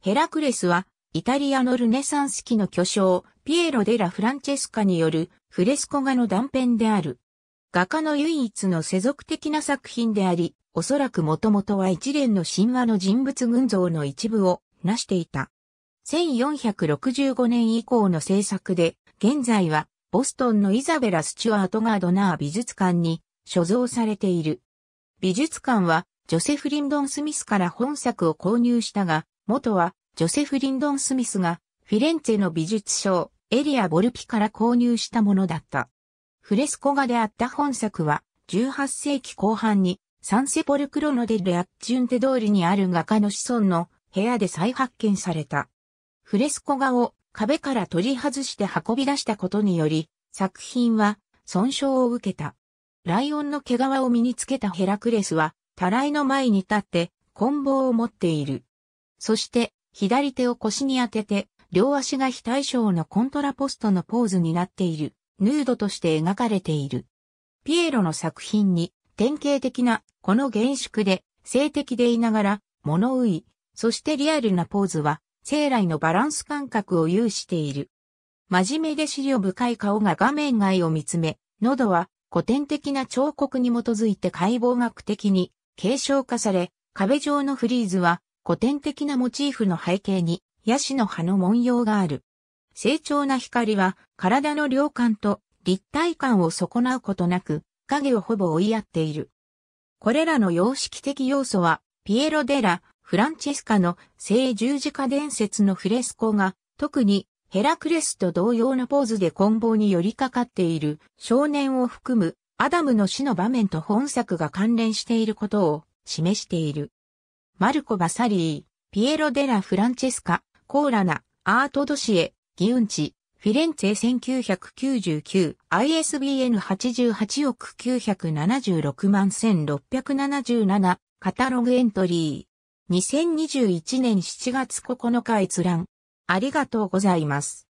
ヘラクレスは、イタリアのルネサンス期の巨匠、ピエロ・デ・ラ・フランチェスカによるフレスコ画の断片である。画家の唯一の世俗的な作品であり、おそらくもともとは一連の神話の人物群像の一部を成していた。1465年以降の制作で、現在はボストンのイザベラ・スチュアート・ガードナー美術館に所蔵されている。美術館はジョセフ・リンドン・スミスから本作を購入したが、元は、ジョセフ・リンドン・スミスが、フィレンツェの美術賞、エリア・ボルピから購入したものだった。フレスコ画であった本作は、18世紀後半に、サンセポルクロノデレ・アッチュンテ通りにある画家の子孫の部屋で再発見された。フレスコ画を壁から取り外して運び出したことにより、作品は損傷を受けた。ライオンの毛皮を身につけたヘラクレスは、たらいの前に立って、棍棒を持っている。そして、左手を腰に当てて、両足が非対称のコントラポストのポーズになっている、ヌードとして描かれている。ピエロの作品に、典型的な、この厳粛で、性的でいながら、物浮い、そしてリアルなポーズは、生来のバランス感覚を有している。真面目で資料深い顔が画面外を見つめ、喉は古典的な彫刻に基づいて解剖学的に継承化され、壁上のフリーズは古典的なモチーフの背景に、ヤシの葉の文様がある。成長な光は、体の量感と立体感を損なうことなく、影をほぼ追いやっている。これらの様式的要素は、ピエロ・デラ・フランチェスカの聖十字架伝説のフレスコが、特にヘラクレスと同様のポーズで棍棒に寄りかかっている少年を含むアダムの死の場面と本作が関連していることを示している。マルコ・バサリー、ピエロ・デラ・フランチェスカ、コーラナ、アート・ドシエ、ギウンチ、フィレンツェ1999 ISBN 88億976万1677カタログエントリー2021年7月9日閲覧ありがとうございます。